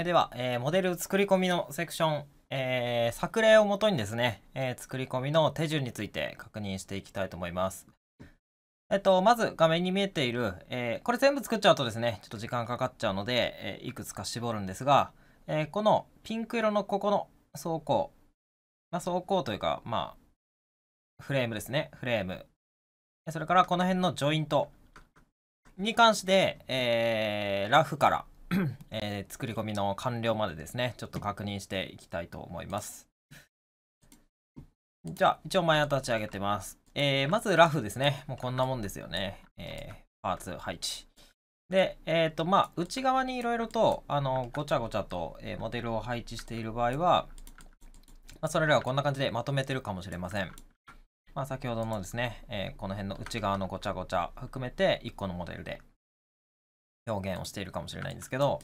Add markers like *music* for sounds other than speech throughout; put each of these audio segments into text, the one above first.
えでは、えー、モデル作り込みのセクション、えー、作例をもとにですね、えー、作り込みの手順について確認していきたいと思います。えっと、まず画面に見えている、えこれ全部作っちゃうとですね、ちょっと時間かかっちゃうので、えいくつか絞るんですが、えこのピンク色のここの走行、まあ、走行というか、まあ、フレームですね、フレーム。それからこの辺のジョイントに関して、えラフから *clears throat* えー、作り込みの完了までですね、ちょっと確認していきたいと思います。じゃあ、一応前は立ち上げてます。えー、まずラフですね。もうこんなもんですよね。えー、パーツ配置。で、えっ、ー、と、まあ、内側にいろいろと、あの、ごちゃごちゃと、えー、モデルを配置している場合は、まあ、それらはこんな感じでまとめてるかもしれません。まあ、先ほどのですね、えー、この辺の内側のごちゃごちゃ含めて1個のモデルで表現をしているかもしれないんですけど、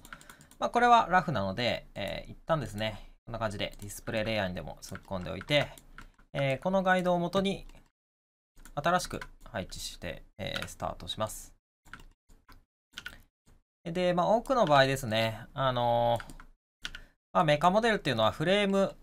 まあ、これはラフなので、えー、一旦ですね、こんな感じでディスプレイレイヤーにでも突っ込んでおいて、えー、このガイドをもとに新しく配置して、えー、スタートします。で、まあ、多くの場合ですね、あのー、まあ、メカモデルっていうのはフレーム、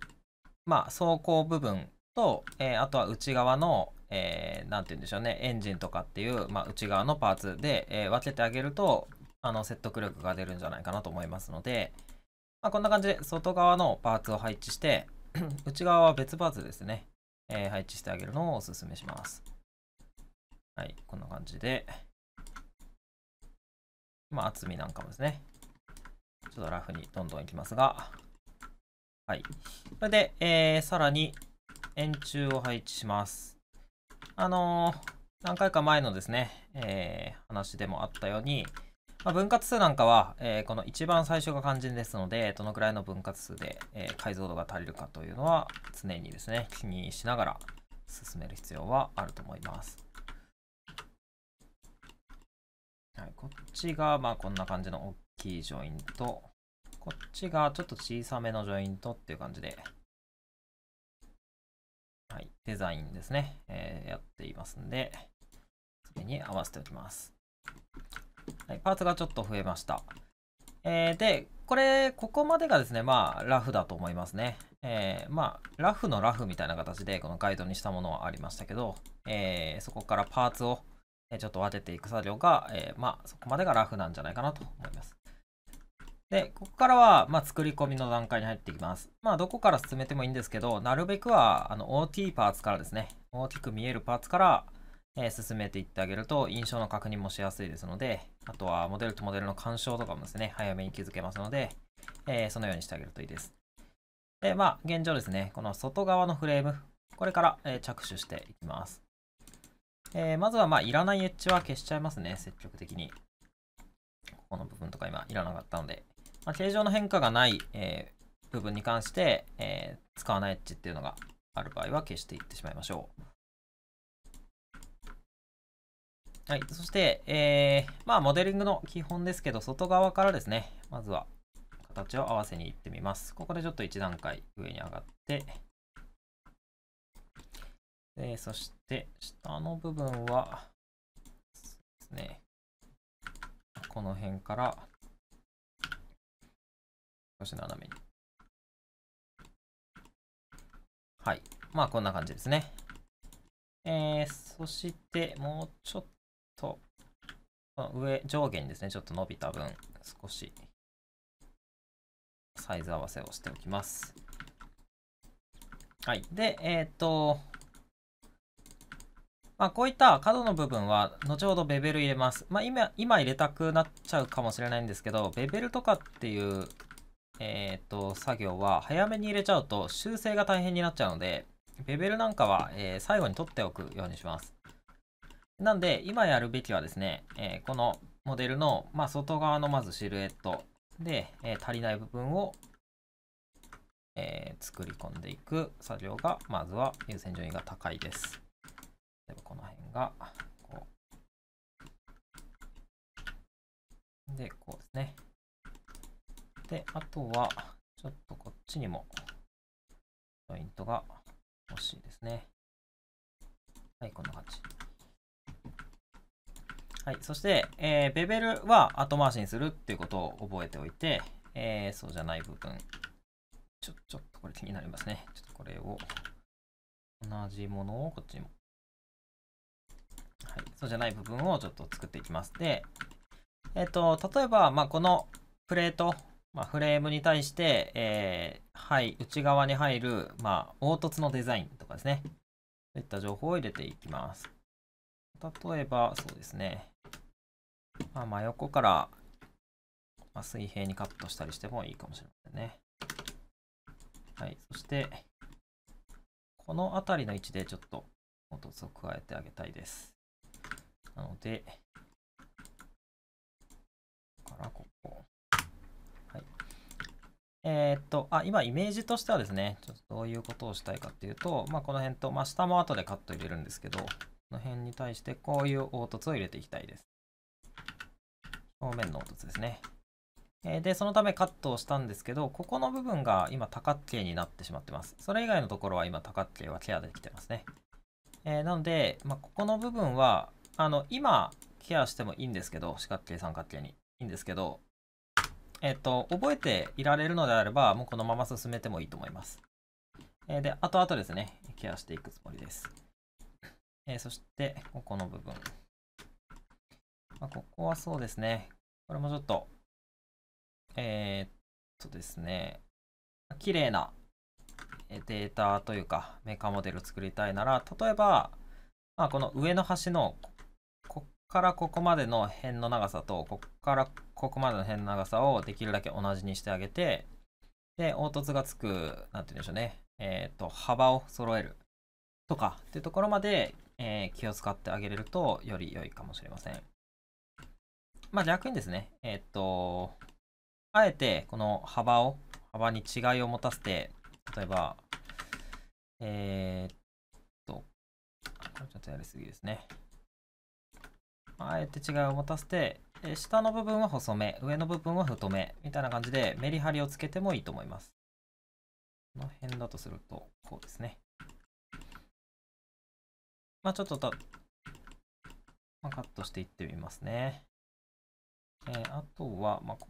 まあ、走行部分と、えー、あとは内側の、えー、て言うんでしょうね、エンジンとかっていう、まあ、内側のパーツで、えー、分けてあげると、あの、説得力が出るんじゃないかなと思いますので、まあ、こんな感じで外側のパーツを配置して、*clears throat* 内側は別パーツですね、えー、配置してあげるのをお勧めします。はい、こんな感じで、まあ、厚みなんかもですね、ちょっとラフにどんどんいきますが、はい。これで、えー、さらに、円柱を配置します。あのー、何回か前のですね、えー、話でもあったように、まあ、分割数なんかは、えー、この一番最初が肝心ですので、どのくらいの分割数で、えー、解像度が足りるかというのは常にですね、気にしながら進める必要はあると思います。はい、こっちが、まあ、こんな感じの大きいジョイント。こっちがちょっと小さめのジョイントっていう感じで、はい、デザインですね、えー、やっていますんで、それに合わせておきます。はい、パーツがちょっと増えました。えー、で、これ、ここまでがですね、まあ、ラフだと思いますね。えー、まあ、ラフのラフみたいな形で、このガイドにしたものはありましたけど、えー、そこからパーツを、えちょっと当てていく作業が、えまあ、そこまでがラフなんじゃないかなと思います。で、ここからは、まあ、作り込みの段階に入っていきます。まあ、どこから進めてもいいんですけど、なるべくは、あの、大きいパーツからですね、大きく見えるパーツから、えー、進めていってあげると印象の確認もしやすいですので、あとはモデルとモデルの干渉とかもですね、早めに気づけますので、えー、そのようにしてあげるといいです。で、まあ、現状ですね、この外側のフレーム、これから、えー、着手していきます。えまずは、まあ、いらないエッジは消しちゃいますね、積極的に。ここの部分とか今、いらなかったので。まあ、形状の変化がない、え部分に関して、え使わないエッジっていうのがある場合は消していってしまいましょう。はい。そして、えー、まあ、モデリングの基本ですけど、外側からですね、まずは形を合わせにいってみます。ここでちょっと1段階上に上がって、でそして、下の部分は、ですね、この辺から、少し斜めに。はい。まあ、こんな感じですね。えー、そして、もうちょっと、と、まあ、上、上下にですね、ちょっと伸びた分、少しサイズ合わせをしておきます。はい。で、えっ、ー、と、まあ、こういった角の部分は、後ほどベベル入れます。まあ、今、今入れたくなっちゃうかもしれないんですけど、ベベルとかっていう、えっ、と、作業は早めに入れちゃうと修正が大変になっちゃうので、ベベルなんかは、えー、最後に取っておくようにします。なんで、今やるべきはですね、えー、このモデルの、まあ、外側のまずシルエットで、えー、足りない部分を、えー、作り込んでいく作業が、まずは優先順位が高いです。例えばこの辺が、こう。で、こうですね。で、あとは、ちょっとこっちにも、ポイントが欲しいですね。はい、こんな感じ。はい、そして、えー、ベベルは後回しにするっていうことを覚えておいて、えー、そうじゃない部分。ちょ、ちょっとこれ気になりますね。ちょっとこれを、同じものをこっちにも。はい、そうじゃない部分をちょっと作っていきます。で、えっ、ー、と、例えば、まあ、このプレート、まあ、フレームに対して、えー、はい、内側に入る、まあ、凹凸のデザインとかですね。そういった情報を入れていきます。例えば、そうですね。まあ、真横から、ま水平にカットしたりしてもいいかもしれませんね。はい。そして、この辺りの位置でちょっと凹凸を加えてあげたいです。なので、からここ。はい。えー、っと、あ、今イメージとしてはですね、ちょっとどういうことをしたいかっていうと、まあ、この辺と、まあ、下も後でカット入れるんですけど、この辺に対してこういう凹凸を入れていきたいです。表面の凹凸ですね。で、そのためカットをしたんですけど、ここの部分が今多角形になってしまってます。それ以外のところは今多角形はケアできてますね。えー、なので、まあ、ここの部分は、あの、今ケアしてもいいんですけど、四角形、三角形に。いいんですけど、えっ、ー、と、覚えていられるのであれば、もうこのまま進めてもいいと思います。えー、で、後々ですね、ケアしていくつもりです。えそして、ここの部分。まあ、ここはそうですね。これもちょっと、えー、っとですね、綺麗なデータというか、メーカーモデルを作りたいなら、例えば、まあ、この上の端の、こっからここまでの辺の長さと、こっからここまでの辺の長さをできるだけ同じにしてあげて、で、凹凸がつく、なんて言うんでしょうね、えっ、と、幅を揃えるとかっていうところまで、えー、気を使ってあげれるとより良いかもしれません。まあ逆にですね、えー、っと、あえてこの幅を、幅に違いを持たせて、例えば、えー、っと、これちょっとやりすぎですね。あえて違いを持たせて、え下の部分は細め、上の部分は太め、みたいな感じでメリハリをつけてもいいと思います。この辺だとすると、こうですね。まあちょっとまあ、カットしていってみますね。えー、あとは、まあ、こ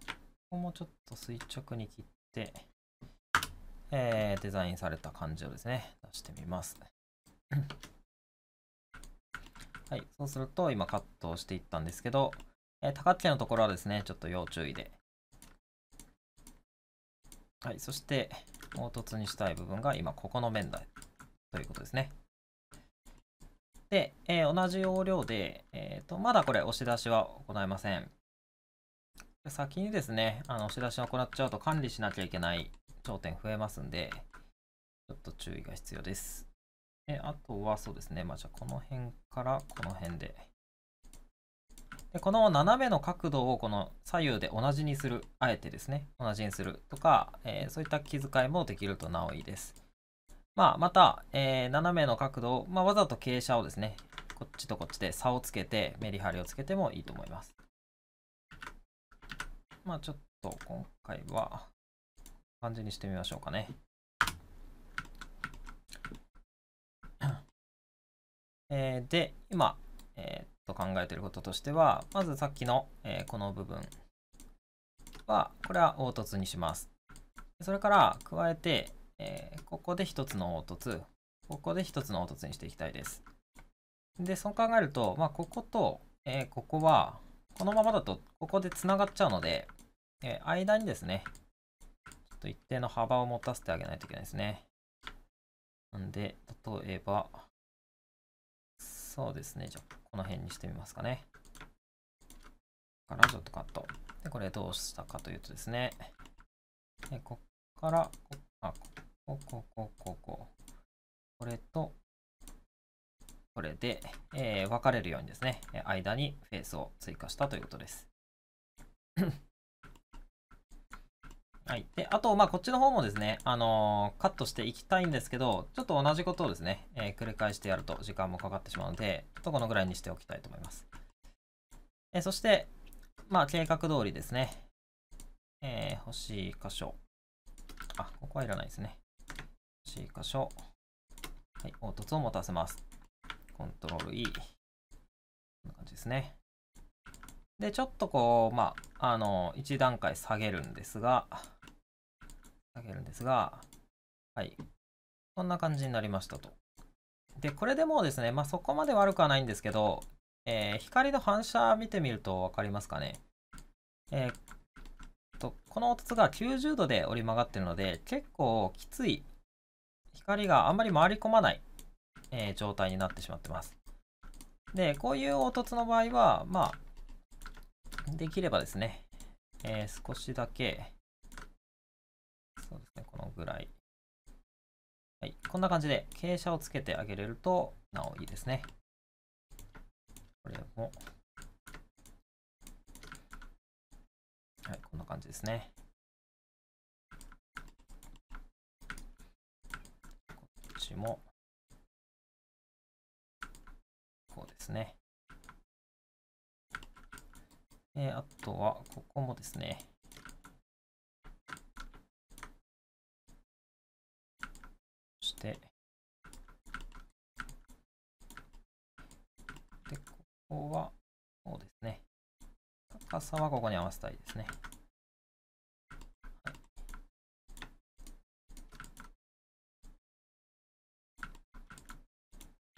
こもちょっと垂直に切って、えー、デザインされた感じをですね、出してみます。*coughs* はい、そうすると、今カットをしていったんですけど、えー、高手のところはですね、ちょっと要注意で。はい、そして、凹凸にしたい部分が今、ここの面だということですね。で、えー、同じ要領で、えーと、まだこれ押し出しは行いません。先にですね、あの、押し出しを行っちゃうと管理しなきゃいけない頂点増えますんで、ちょっと注意が必要です。で、あとはそうですね、まあ、じゃあこの辺からこの辺で。で、この斜めの角度をこの左右で同じにする、あえてですね、同じにするとか、えー、そういった気遣いもできるとなおいいです。まあ、また、えー、斜めの角度を、まあ、わざと傾斜をですね、こっちとこっちで差をつけて、メリハリをつけてもいいと思います。まあちょっと今回は、感じにしてみましょうかね。えー、で、今、えー、っと考えていることとしては、まずさっきの、えー、この部分は、これは凹凸にします。それから加えて、えここで一つの凹凸、ここで一つの凹凸にしていきたいです。で、そう考えると、まあ、ここと、えここは、このままだと、ここでつながっちゃうので、えー、間にですね、ちょっと一定の幅を持たせてあげないといけないですね。なんで、例えば、そうですね、じゃあ、この辺にしてみますかね。からちょっとカット。で、これどうしたかというとですね、でこっから、こあ、ここ、ここ、ここれと、これで、えー、分かれるようにですね、間にフェースを追加したということです。はい。で、あと、まあ、こっちの方もですね、あのー、カットしていきたいんですけど、ちょっと同じことをですね、えー、繰り返してやると時間もかかってしまうので、ちょっとこのぐらいにしておきたいと思います。えー、そして、まあ、計画通りですね、え欲しい箇所。あ、ここはいらないですね。欲しい箇所。はい、凹凸を持たせます。コントロール E。こんな感じですね。で、ちょっとこう、まあ、あの、1段階下げるんですが、下げるんですが、はい。こんな感じになりましたと。で、これでもうですね、まあ、そこまで悪くはないんですけど、えー、光の反射見てみると分かりますかね。えー、と、この凹凸が90度で折り曲がってるので、結構きつい、光があんまり回り込まない、えー、状態になってしまってます。で、こういう凹凸の場合は、まあ、できればですね、えー、少しだけ、そうですね、このぐらい。はい、こんな感じで傾斜をつけてあげれると、なおいいですね。これも。はい、こんな感じですね。こっちも。こうですね。えー、あとは、ここもですね。こは、そうですね。高さはここに合わせたいですね。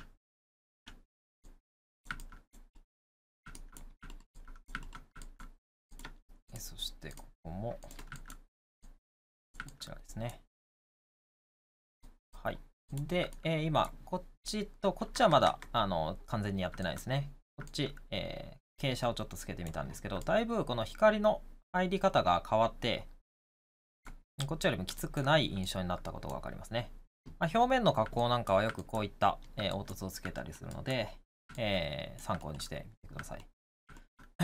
はい、えそしてここも、こちらですね。はい。で、えー、今、こっちと、こっちはまだ、あの、完全にやってないですね。こっち、えー、傾斜をちょっとつけてみたんですけど、だいぶこの光の入り方が変わって、こっちよりもきつくない印象になったことがわかりますね。まあ、表面の加工なんかはよくこういった、えー、凹凸をつけたりするので、えー、参考にしてみてください。*coughs*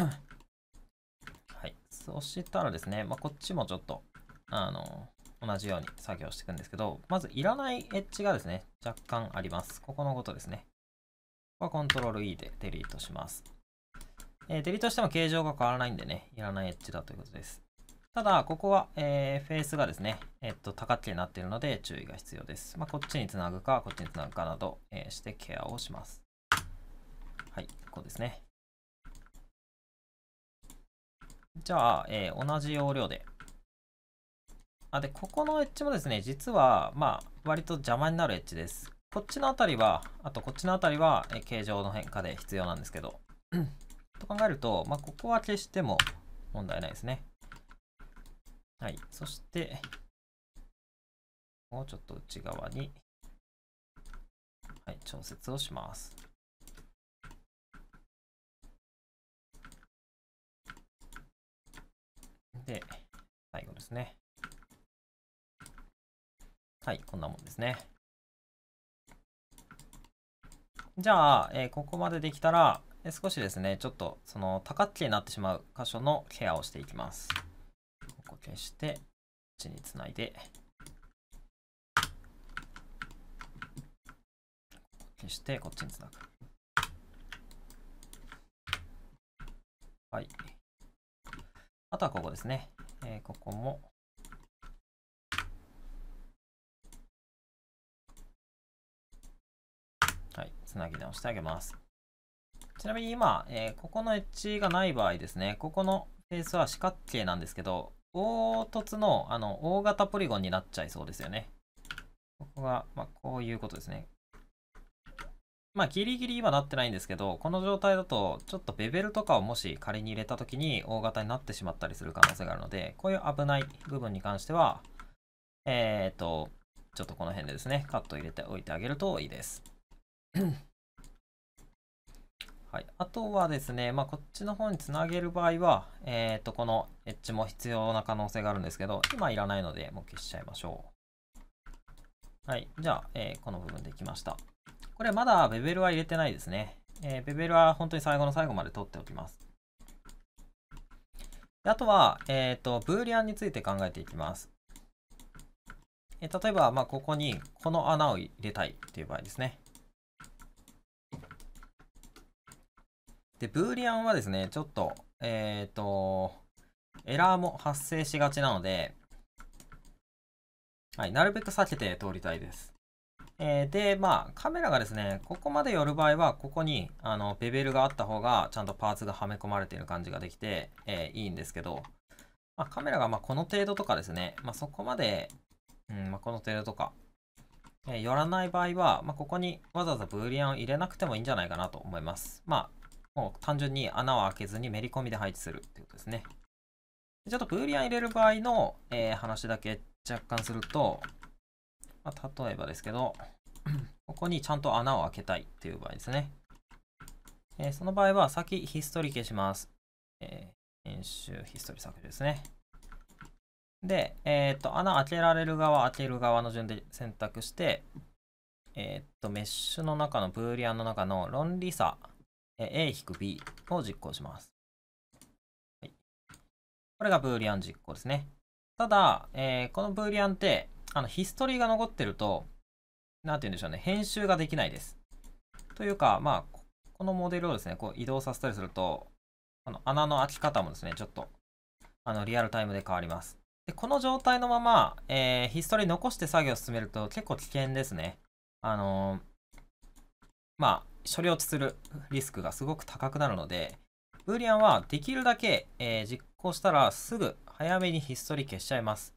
はい。そしたらですね、まあ、こっちもちょっと、あの同じように作業していくんですけど、まずいらないエッジがですね、若干あります。ここのことですね。ここはトロール e でデリートします。えー、デリートしても形状が変わらないんでね、いらないエッジだということです。ただ、ここは、えー、フェースがですね、えー、っと、多角形になっているので注意が必要です。まあ、こっちにつなぐか、こっちにつなぐかなど、えー、してケアをします。はい、こうですね。じゃあ、えー、同じ要領で。あ、で、ここのエッジもですね、実は、まあ、割と邪魔になるエッジです。こっちのあたりは、あとこっちのあたりは、え形状の変化で必要なんですけど、*clears throat* と考えると、まあ、ここは消しても問題ないですね。はい。そして、もうちょっと内側に、はい、調節をします。で、最後ですね。はい、こんなもんですね。じゃあ、えー、ここまでできたら、えー、少しですね、ちょっとその多角形になってしまう箇所のケアをしていきます。ここ消して、こっちにつないで、消して、こっちにつなぐ。はい。あとはここですね。えー、ここもつなぎ直してあげます。ちなみに今、えー、ここのエッジがない場合ですね、ここのフェースは四角形なんですけど、凹凸のあの大型ポリゴンになっちゃいそうですよね。ここが、まあ、こういうことですね。まあ、ギリギリ今なってないんですけど、この状態だと、ちょっとベベルとかをもし仮に入れた時に大型になってしまったりする可能性があるので、こういう危ない部分に関しては、えっ、ー、と、ちょっとこの辺でですね、カット入れておいてあげるといいです。はい、あとはですね、まあ、こっちの方につなげる場合は、えっ、ー、と、このエッジも必要な可能性があるんですけど、今いらないので、もう消しちゃいましょう。はい、じゃあ、えー、この部分できました。これまだベベルは入れてないですね。えー、ベベルは本当に最後の最後まで取っておきます。あとは、えっ、ー、と、ブーリアンについて考えていきます。え例えば、まあ、ここにこの穴を入れたいという場合ですね。で、ブーリアンはですね、ちょっと、えっ、ー、と、エラーも発生しがちなので、はい、なるべく避けて通りたいです。えー、で、まあ、カメラがですね、ここまで寄る場合は、ここに、あの、ベベルがあった方が、ちゃんとパーツがはめ込まれている感じができて、えー、いいんですけど、まあ、カメラが、まこの程度とかですね、まあ、そこまで、うん、まあ、この程度とか、えー、寄らない場合は、まここにわざわざブーリアンを入れなくてもいいんじゃないかなと思います。まあ、もう単純に穴を開けずにめり込みで配置するっていうことですね。ちょっとブーリアン入れる場合の、えー、話だけ若干すると、まあ、例えばですけど、*clears throat* ここにちゃんと穴を開けたいっていう場合ですね。えー、その場合は先ヒストリ消します。えー、編集ヒストリ削除ですね。で、えー、っと、穴開けられる側、開ける側の順で選択して、えー、っと、メッシュの中の、ブーリアンの中の論理差 a-b を実行します。はい、これがブーリアン実行ですね。ただ、えー、このブーリアンって、あの、ヒストリーが残ってると、なんて言うんでしょうね、編集ができないです。というか、まあ、このモデルをですね、こう移動させたりすると、この穴の開き方もですね、ちょっと、あの、リアルタイムで変わります。で、この状態のまま、えー、ヒストリー残して作業を進めると結構危険ですね。あのー、まあ、処理落ちするリスクがすごく高くなるので、ブーリアンはできるだけ、えー、実行したらすぐ早めにひっそり消しちゃいます。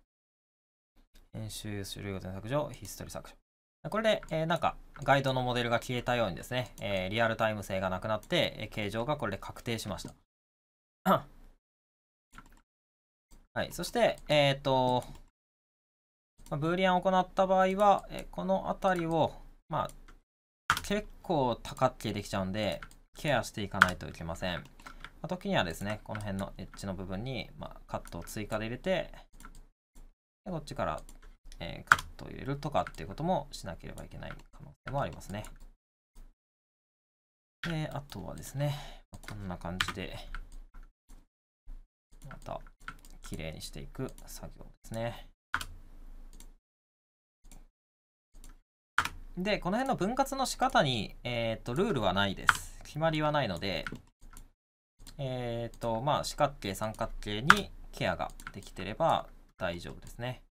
編集種類ごとに削除、ひっそり削除。これで、えー、なんかガイドのモデルが消えたようにですね、えー、リアルタイム性がなくなって、え形状がこれで確定しました。*coughs* はい、そして、えっ、ー、と、まあ、ブーリアンを行った場合は、えこの辺りを、まあ、結構高っけできちゃうんで、ケアしていかないといけません。まあ、時にはですね、この辺のエッジの部分に、まあ、カットを追加で入れて、でこっちから、えー、カットを入れるとかっていうこともしなければいけない可能性もありますね。で、あとはですね、まあ、こんな感じで、また、綺麗にしていく作業ですね。で、この辺の分割の仕方に、えっ、と、ルールはないです。決まりはないので、えっ、と、まあ、四角形、三角形にケアができてれば大丈夫ですね。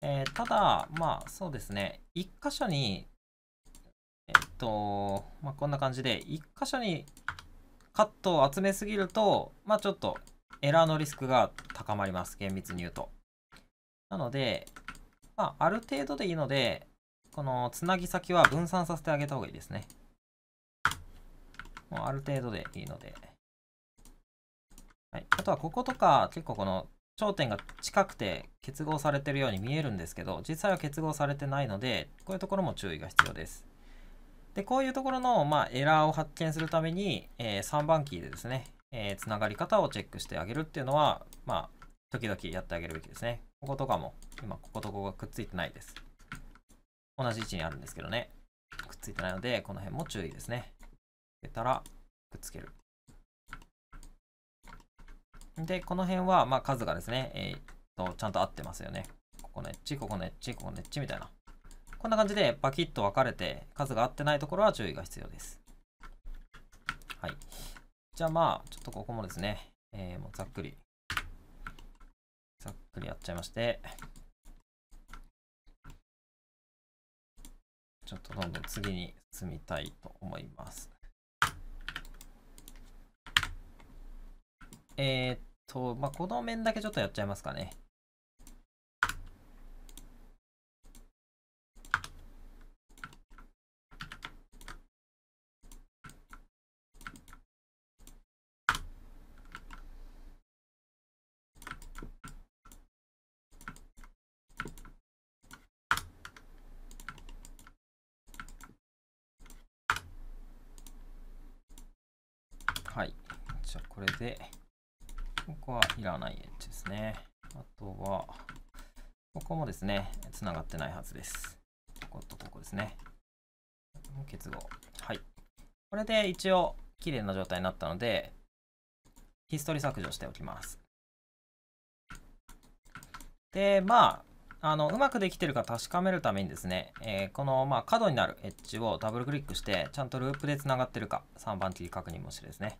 えー、ただ、まあ、そうですね、一箇所に、えっ、と、まあ、こんな感じで、一箇所にカットを集めすぎると、まあ、ちょっとエラーのリスクが高まります。厳密に言うと。なので、まあ、ある程度でいいので、このつなぎ先は分散させてあげた方がいいですね。もうある程度でいいので。はい、あとはこことか結構この頂点が近くて結合されてるように見えるんですけど実際は結合されてないのでこういうところも注意が必要です。でこういうところの、まあ、エラーを発見するために、えー、3番キーでですね、えー、つながり方をチェックしてあげるっていうのは、まあ、時々やってあげるべきですね。こことかも今こことここがくっついてないです。同じ位置にあるんですけどね。くっついてないので、この辺も注意ですね。つけたら、くっつける。で、この辺は、まあ、数がですね、えー、っと、ちゃんと合ってますよね。ここのエッジ、ここのエッジ、ここのエッジみたいな。こんな感じでバキッと分かれて、数が合ってないところは注意が必要です。はい。じゃあまあ、ちょっとここもですね、えー、もうざっくり、ざっくりやっちゃいまして、ちょっとどんどん次に進みたいと思います。えー、っと、まあ、この面だけちょっとやっちゃいますかね。ですね、つながってないはずです。こことここですね。結合。はい。これで一応、綺麗な状態になったので、ヒストリ削除しておきます。で、まあ、あの、うまくできてるか確かめるためにですね、えー、この、まあ、角になるエッジをダブルクリックして、ちゃんとループでつながってるか、3番切り確認もしてですね。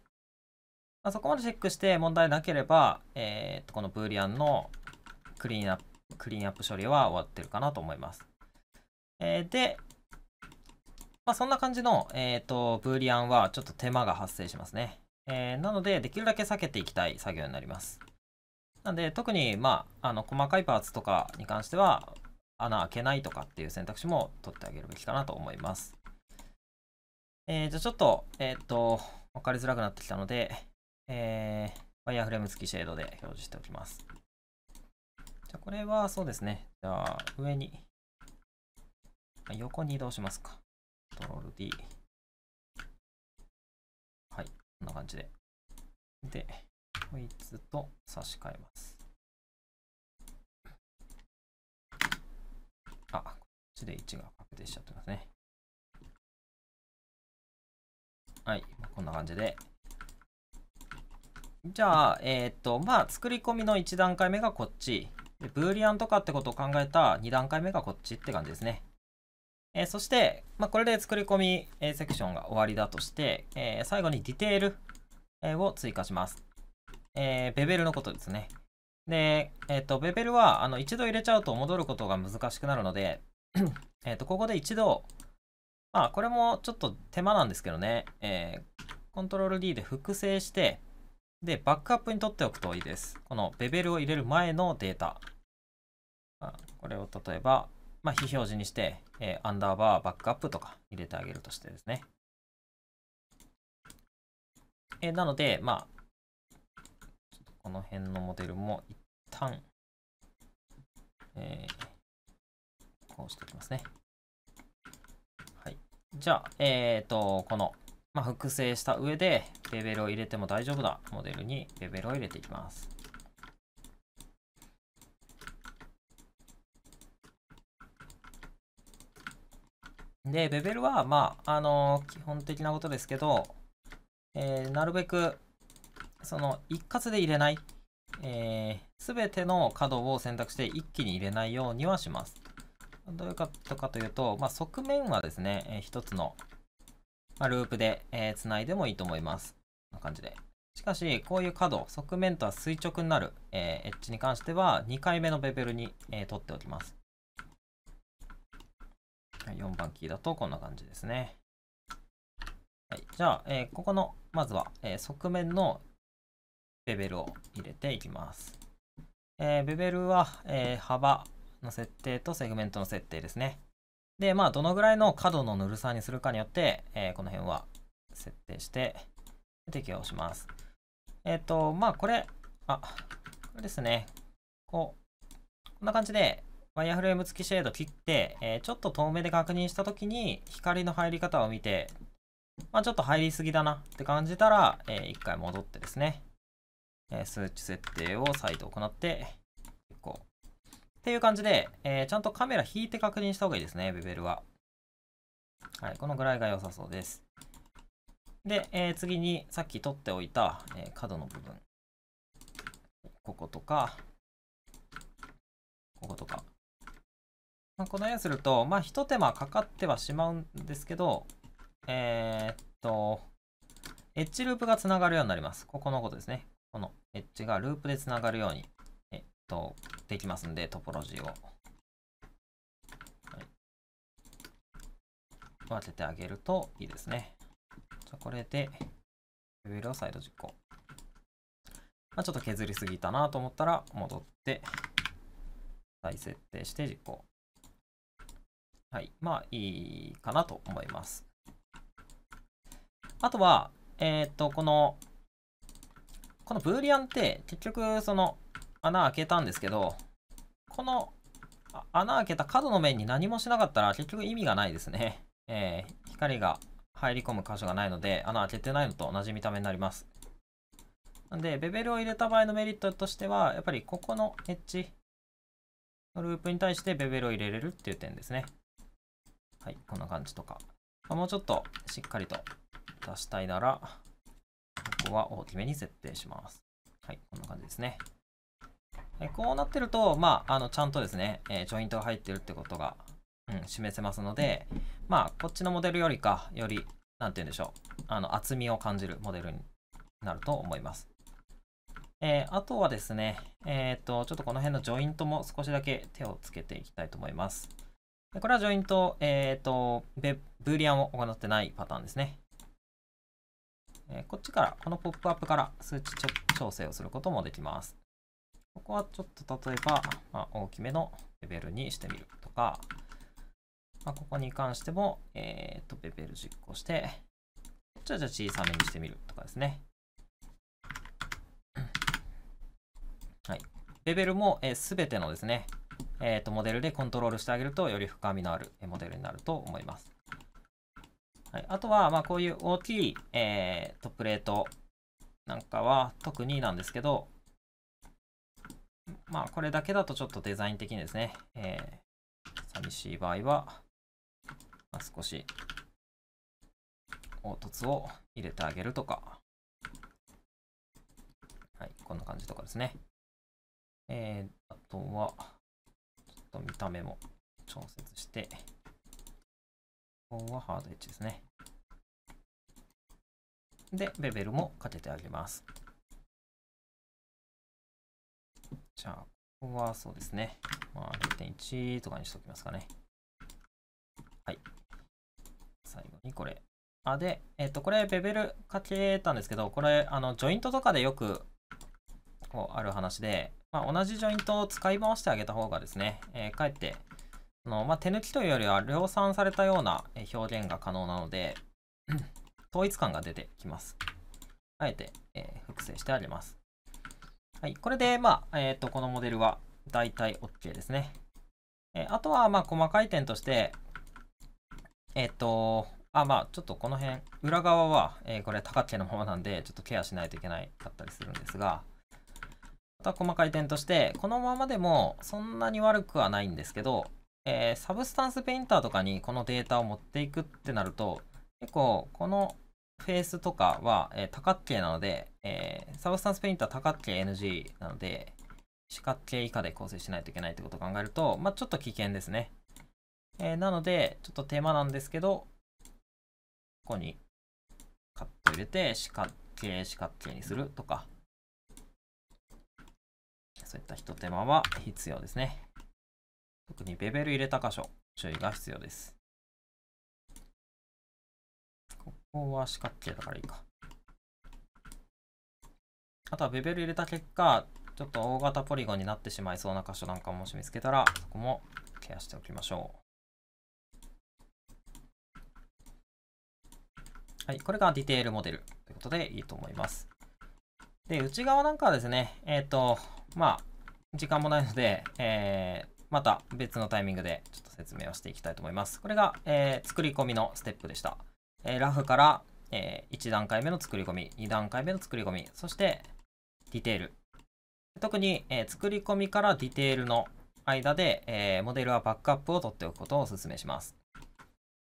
まあ、そこまでチェックして問題なければ、えー、っと、このブーリアンのクリーンアックリーンアップ処理は終わってるかなと思います。えー、で、まあ、そんな感じの、えーと、ブーリアンはちょっと手間が発生しますね。えー、なので、できるだけ避けていきたい作業になります。なんで、特に、まあ、あの細かいパーツとかに関しては、穴開けないとかっていう選択肢も取ってあげるべきかなと思います。えー、じゃあちょっと、えっ、ー、と、わかりづらくなってきたので、えー、ワイヤーフレーム付きシェードで表示しておきます。じゃあこれはそうですね。じゃあ上に、横に移動しますか。トロール D。はい、こんな感じで。で、こいつと差し替えます。あ、こっちで位置が確定しちゃってますね。はい、こんな感じで。じゃあ、えっ、と、まあ、作り込みの1段階目がこっち。で、ブーリアンとかってことを考えた2段階目がこっちって感じですね。えー、そして、まあ、これで作り込み、えー、セクションが終わりだとして、えー、最後にディテール、えを追加します。えベベルのことですね。で、えっ、と、ベベルは、あの、一度入れちゃうと戻ることが難しくなるので、*clears throat* えっと、ここで一度、まあ、これもちょっと手間なんですけどね、えー、コントロール D で複製して、で、バックアップに取っておくといいです。このベベルを入れる前のデータ。これを例えば、まあ、非表示にして、えー、アンダーバーバックアップとか入れてあげるとしてですね。えー、なので、まあ、この辺のモデルも一旦、えー、こうしておきますね。はい。じゃあ、えっ、ー、と、このまあ、複製した上で、レベルを入れても大丈夫だ。モデルにレベルを入れていきます。で、ベベルは、まあ、あのー、基本的なことですけど、えー、なるべく、その、一括で入れない、えー、べての角を選択して一気に入れないようにはします。どういうことかというと、まあ、側面はですね、えー、一つのまあ、ループで、えー、繋いでもいいと思います。こんな感じで。しかし、こういう角、側面とは垂直になる、えー、エッジに関しては、2回目のベベルに、えー、取っておきます。4番キーだとこんな感じですね。はい、じゃあ、えー、ここの、まずは、えー、側面のベベルを入れていきます。えー、ベベルは、えー、幅の設定とセグメントの設定ですね。で、まあ、どのぐらいの角のぬるさにするかによって、えー、この辺は設定して、適用します。えっ、ー、と、まあ、これ、あ、これですね。こう、こんな感じで、ワイヤーフレーム付きシェード切って、えー、ちょっと遠目で確認したときに、光の入り方を見て、まあ、ちょっと入りすぎだなって感じたら、えー、一回戻ってですね、えー、数値設定を再度行って、ていう感じで、えー、ちゃんとカメラ引いて確認した方がいいですね、ベベルは。はい、このぐらいが良さそうです。で、えー、次にさっき取っておいた、えー、角の部分。こことか、こことか。まあ、このようにすると、まあ、一手間かかってはしまうんですけど、えー、っと、エッジループがつながるようになります。ここのことですね。このエッジがループでつながるようにと、できますんで、トポロジーを。はい、当ててあげるといいですね。じゃこれで、レベルを再度実行。まあ、ちょっと削りすぎたなと思ったら、戻って、再設定して実行。はい。まあ、いいかなと思います。あとは、えっ、と、この、このブーリアンって、結局、その、穴開けたんですけど、この穴開けた角の面に何もしなかったら結局意味がないですね。*laughs* えー、光が入り込む箇所がないので、穴開けてないのと同じ見た目になります。なんで、ベベルを入れた場合のメリットとしては、やっぱりここのエッジのループに対してベベルを入れれるっていう点ですね。はい、こんな感じとか。まもうちょっとしっかりと出したいなら、ここは大きめに設定します。はい、こんな感じですね。えこうなってると、まあ、あの、ちゃんとですね、えー、ジョイントが入ってるってことが、うん、示せますので、まあ、こっちのモデルよりか、より、なんて言うんでしょう、あの、厚みを感じるモデルになると思います。えー、あとはですね、えっ、ー、と、ちょっとこの辺のジョイントも少しだけ手をつけていきたいと思います。でこれはジョイント、えっ、ー、と、ブーリアンを行ってないパターンですね。えこっちから、このポップアップから数値調整をすることもできます。ここはちょっと例えば、まあ、大きめのレベルにしてみるとか、まあ、ここに関しても、えっ、と、レベル実行して、こっちはじゃあ小さめにしてみるとかですね。*clears throat* はい。レベルもすべ、えー、てのですね、えっ、ー、と、モデルでコントロールしてあげると、より深みのあるモデルになると思います。はい、あとは、まあ、こういう大きい、えー、とプレートなんかは特になんですけど、まあ、これだけだとちょっとデザイン的にですね、えー、寂しい場合は、まあ、少し凹凸を入れてあげるとか、はい、こんな感じとかですね。えー、あとは、ちょっと見た目も調節して、ここはハードエッジですね。で、ベベルもかけてあげます。じゃあ、ここはそうですね。まあ、0.1とかにしておきますかね。はい。最後にこれ。あ、で、えっ、ー、と、これ、ベベルかけたんですけど、これ、あの、ジョイントとかでよく、こう、ある話で、まあ、同じジョイントを使い回してあげた方がですね、えー、かえって、そのまあ、手抜きというよりは量産されたような表現が可能なので、*clears throat* 統一感が出てきます。あえて、えー、複製してあげます。はい、これで、まあ、えっ、ー、と、このモデルは大体 OK ですね。えー、あとは、まあ、細かい点として、えっ、ー、と、あ、まあ、ちょっとこの辺、裏側は、えこれ、高っのままなんで、ちょっとケアしないといけないかったりするんですが、あとは細かい点として、このままでもそんなに悪くはないんですけど、えサブスタンスペインターとかにこのデータを持っていくってなると、結構、このフェースとかは、えー、多角形なので、えー、サブスタンスペイントは多角形 NG なので、四角形以下で構成しないといけないってことを考えると、まあ、ちょっと危険ですね。えー、なので、ちょっと手間なんですけど、ここにカット入れて、四角形、四角形にするとか、そういったひと手間は必要ですね。特にベベル入れた箇所、注意が必要です。ここは四角形だからいいか。あとはベベル入れた結果、ちょっと大型ポリゴンになってしまいそうな箇所なんかもし見つけたら、そこもケアしておきましょう。はい、これがディテールモデルということでいいと思います。で、内側なんかはですね、えっ、ー、と、まあ、時間もないので、えー、また別のタイミングでちょっと説明をしていきたいと思います。これが、えー、作り込みのステップでした。えラフから、え1段階目の作り込み、2段階目の作り込み、そしてディテール。特に、え作り込みからディテールの間で、えモデルはバックアップを取っておくことをお勧めします。